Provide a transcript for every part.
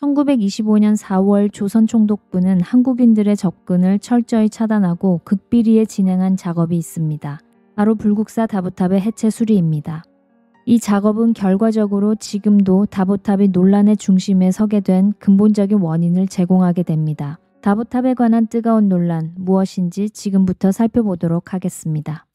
1925년 4월 조선 총독부는 한국인들의 접근을 철저히 차단하고 극비리에 진행한 작업이 있습니다. 바로 불국사 다보탑의 해체 수리입니다. 이 작업은 결과적으로 지금도 다보탑이 논란의 중심에 서게 된 근본적인 원인을 제공하게 됩니다. 다보탑에 관한 뜨거운 논란 무엇인지 지금부터 살펴보도록 하겠습니다.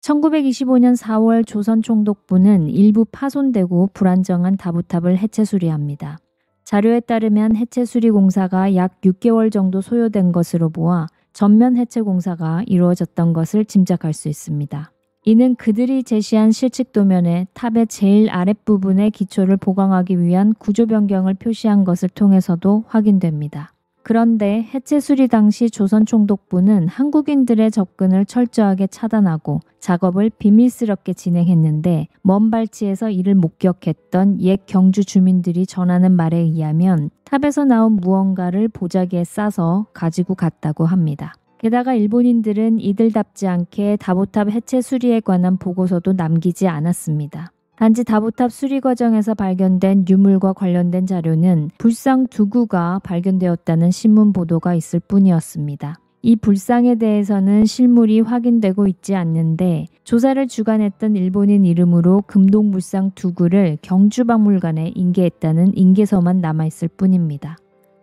1925년 4월 조선 총독부는 일부 파손되고 불안정한 다부탑을 해체 수리합니다. 자료에 따르면 해체 수리 공사가 약 6개월 정도 소요된 것으로 보아 전면 해체 공사가 이루어졌던 것을 짐작할 수 있습니다. 이는 그들이 제시한 실측 도면에 탑의 제일 아랫부분의 기초를 보강하기 위한 구조 변경을 표시한 것을 통해서도 확인됩니다. 그런데 해체 수리 당시 조선 총독부는 한국인들의 접근을 철저하게 차단하고 작업을 비밀스럽게 진행했는데 먼 발치에서 이를 목격했던 옛 경주 주민들이 전하는 말에 의하면 탑에서 나온 무언가를 보자기에 싸서 가지고 갔다고 합니다. 게다가 일본인들은 이들답지 않게 다보탑 해체 수리에 관한 보고서도 남기지 않았습니다. 단지 다보탑 수리 과정에서 발견된 유물과 관련된 자료는 불상 두 구가 발견되었다는 신문 보도가 있을 뿐이었습니다. 이 불상에 대해서는 실물이 확인되고 있지 않는데 조사를 주관했던 일본인 이름으로 금동불상 두 구를 경주박물관에 인계했다는 인계서만 남아있을 뿐입니다.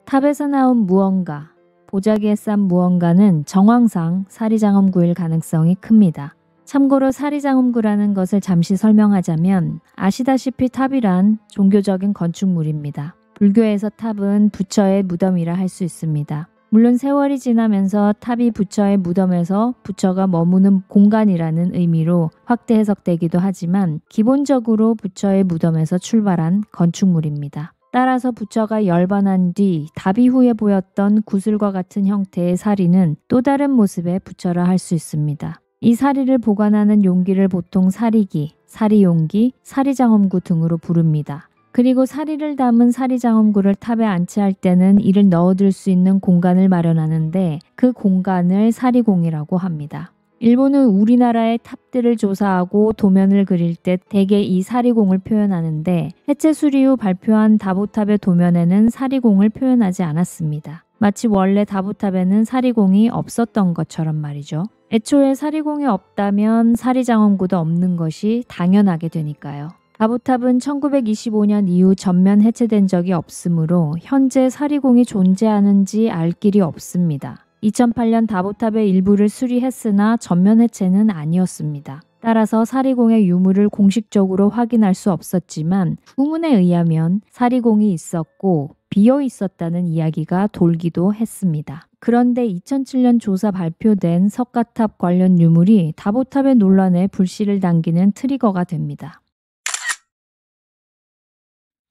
탑에서 나온 무언가, 보자기에 싼 무언가는 정황상 사리장엄구일 가능성이 큽니다. 참고로 사리장음구라는 것을 잠시 설명하자면 아시다시피 탑이란 종교적인 건축물입니다. 불교에서 탑은 부처의 무덤이라 할 수 있습니다. 물론 세월이 지나면서 탑이 부처의 무덤에서 부처가 머무는 공간이라는 의미로 확대 해석되기도 하지만 기본적으로 부처의 무덤에서 출발한 건축물입니다. 따라서 부처가 열반한 뒤다이 후에 보였던 구슬과 같은 형태의 사리는 또 다른 모습의 부처라 할 수 있습니다. 이 사리를 보관하는 용기를 보통 사리기, 사리용기, 사리장엄구 등으로 부릅니다. 그리고 사리를 담은 사리장엄구를 탑에 안치할 때는 이를 넣어둘 수 있는 공간을 마련하는데 그 공간을 사리공이라고 합니다. 일본은 우리나라의 탑들을 조사하고 도면을 그릴 때 대개 이 사리공을 표현하는데 해체 수리 후 발표한 다보탑의 도면에는 사리공을 표현하지 않았습니다. 마치 원래 다보탑에는 사리공이 없었던 것처럼 말이죠. 애초에 사리공이 없다면 사리장원구도 없는 것이 당연하게 되니까요. 아부탑은 1925년 이후 전면 해체된 적이 없으므로 현재 사리공이 존재하는지 알 길이 없습니다. 2008년 다보탑의 일부를 수리했으나 전면 해체는 아니었습니다. 따라서 사리공의 유물을 공식적으로 확인할 수 없었지만 후문에 의하면 사리공이 있었고 비어 있었다는 이야기가 돌기도 했습니다. 그런데 2007년 조사 발표된 석가탑 관련 유물이 다보탑의 논란에 불씨를 당기는 트리거가 됩니다.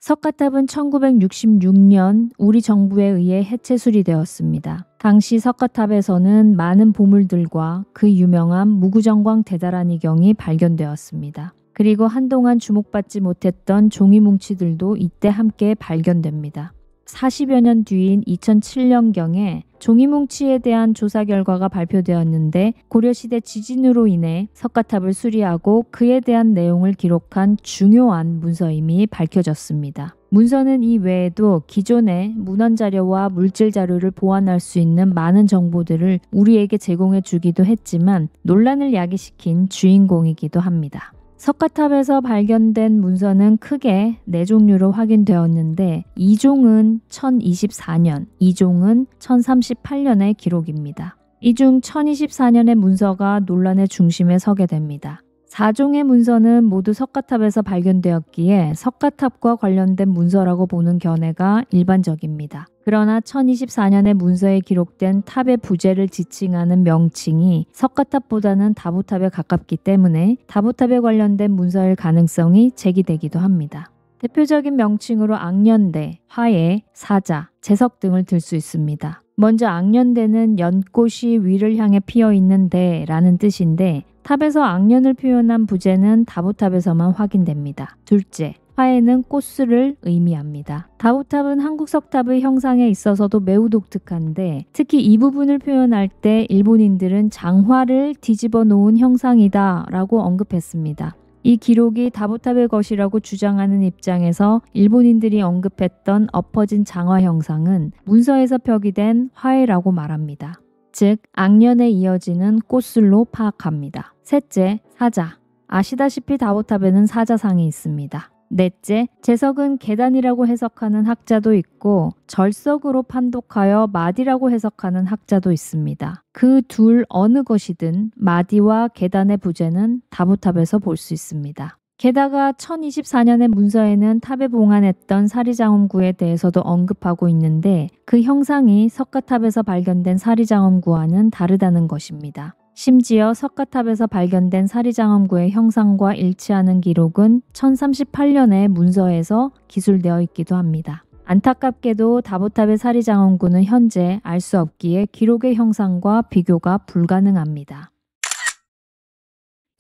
석가탑은 1966년 우리 정부에 의해 해체 수리되었습니다. 당시 석가탑에서는 많은 보물들과 그 유명한 무구정광 대다란이경이 발견되었습니다. 그리고 한동안 주목받지 못했던 종이 뭉치들도 이때 함께 발견됩니다. 40여 년 뒤인 2007년경에 종이뭉치에 대한 조사 결과가 발표되었는데 고려시대 지진으로 인해 석가탑을 수리하고 그에 대한 내용을 기록한 중요한 문서임이 밝혀졌습니다. 문서는 이 외에도 기존의 문헌 자료와 물질 자료를 보완할 수 있는 많은 정보들을 우리에게 제공해 주기도 했지만 논란을 야기시킨 주인공이기도 합니다. 석가탑에서 발견된 문서는 크게 네 종류로 확인되었는데 이종은 1024년, 이종은 1038년의 기록입니다. 이 중 1024년의 문서가 논란의 중심에 서게 됩니다. 4종의 문서는 모두 석가탑에서 발견되었기에 석가탑과 관련된 문서라고 보는 견해가 일반적입니다. 그러나 1024년의 문서에 기록된 탑의 부재를 지칭하는 명칭이 석가탑보다는 다보탑에 가깝기 때문에 다보탑에 관련된 문서일 가능성이 제기되기도 합니다. 대표적인 명칭으로 악년대, 화해, 사자, 재석 등을 들 수 있습니다. 먼저 악년대는 연꽃이 위를 향해 피어 있는 대라는 뜻인데 탑에서 악년을 표현한 부제는 다보탑에서만 확인됩니다. 둘째, 화에는 꽃수를 의미합니다. 다보탑은 한국 석탑의 형상에 있어서도 매우 독특한데 특히 이 부분을 표현할 때 일본인들은 장화를 뒤집어 놓은 형상이다 라고 언급했습니다. 이 기록이 다보탑의 것이라고 주장하는 입장에서 일본인들이 언급했던 엎어진 장화 형상은 문서에서 표기된 화해라고 말합니다. 즉, 악년에 이어지는 꽃술로 파악합니다. 셋째, 사자. 아시다시피 다보탑에는 사자상이 있습니다. 넷째, 재석은 계단이라고 해석하는 학자도 있고 절석으로 판독하여 마디라고 해석하는 학자도 있습니다. 그 둘 어느 것이든 마디와 계단의 부재는 다보탑에서 볼 수 있습니다. 게다가 1024년의 문서에는 탑에 봉안했던 사리장엄구에 대해서도 언급하고 있는데 그 형상이 석가탑에서 발견된 사리장엄구와는 다르다는 것입니다. 심지어 석가탑에서 발견된 사리장엄구의 형상과 일치하는 기록은 1038년의 문서에서 기술되어 있기도 합니다. 안타깝게도 다보탑의 사리장엄구는 현재 알 수 없기에 기록의 형상과 비교가 불가능합니다.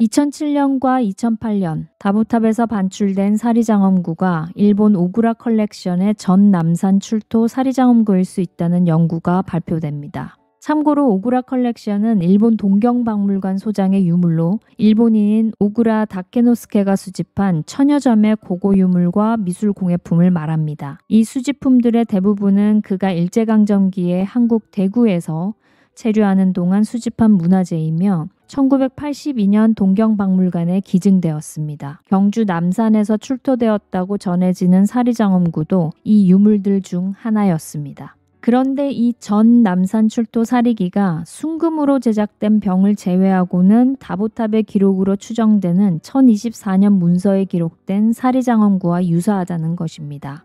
2007년과 2008년 다보탑에서 반출된 사리장엄구가 일본 오구라 컬렉션의 전 남산 출토 사리장엄구일 수 있다는 연구가 발표됩니다. 참고로 오구라 컬렉션은 일본 동경박물관 소장의 유물로 일본인 오구라 다케노스케가 수집한 천여 점의 고고 유물과 미술 공예품을 말합니다. 이 수집품들의 대부분은 그가 일제강점기에 한국 대구에서 체류하는 동안 수집한 문화재이며 1982년 동경박물관에 기증되었습니다. 경주 남산에서 출토되었다고 전해지는 사리장엄구도 이 유물들 중 하나였습니다. 그런데 이 전 남산 출토 사리기가 순금으로 제작된 병을 제외하고는 다보탑의 기록으로 추정되는 1024년 문서에 기록된 사리장원구와 유사하다는 것입니다.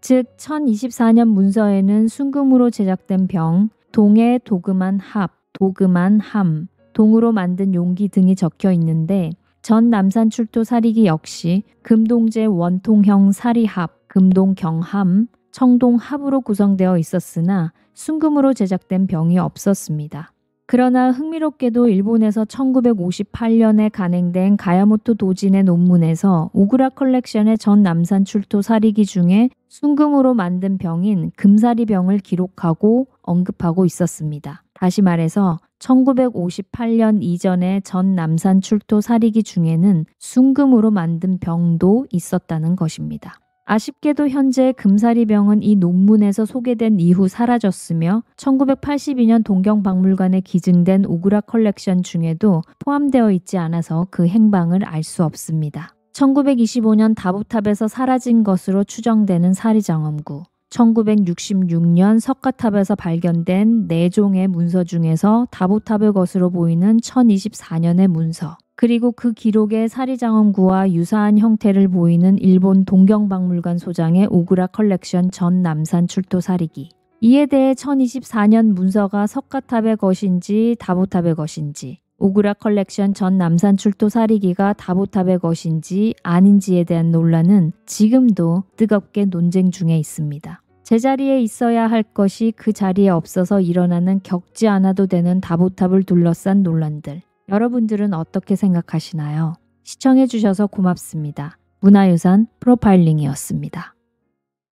즉 1024년 문서에는 순금으로 제작된 병, 동에 도금한 합, 도금한 함, 동으로 만든 용기 등이 적혀 있는데 전 남산 출토 사리기 역시 금동제 원통형 사리합, 금동경함, 청동 합으로 구성되어 있었으나 순금으로 제작된 병이 없었습니다. 그러나 흥미롭게도 일본에서 1958년에 간행된 가야모토 도진의 논문에서 우그라 컬렉션의 전 남산 출토 사리기 중에 순금으로 만든 병인 금사리병을 기록하고 언급하고 있었습니다. 다시 말해서 1958년 이전의 전 남산 출토 사리기 중에는 순금으로 만든 병도 있었다는 것입니다. 아쉽게도 현재 금사리병은 이 논문에서 소개된 이후 사라졌으며 1982년 동경박물관에 기증된 오그라 컬렉션 중에도 포함되어 있지 않아서 그 행방을 알 수 없습니다. 1925년 다보탑에서 사라진 것으로 추정되는 사리장엄구 1966년 석가탑에서 발견된 네 종의 문서 중에서 다보탑을 것으로 보이는 1024년의 문서, 그리고 그 기록에 사리장원구와 유사한 형태를 보이는 일본 동경박물관 소장의 오그라 컬렉션 전 남산 출토 사리기. 이에 대해 1024년 문서가 석가탑의 것인지 다보탑의 것인지 오그라 컬렉션 전 남산 출토 사리기가 다보탑의 것인지 아닌지에 대한 논란은 지금도 뜨겁게 논쟁 중에 있습니다. 제자리에 있어야 할 것이 그 자리에 없어서 일어나는 겪지 않아도 되는 다보탑을 둘러싼 논란들. 여러분들은 어떻게 생각하시나요? 시청해주셔서 고맙습니다. 문화유산 프로파일링이었습니다.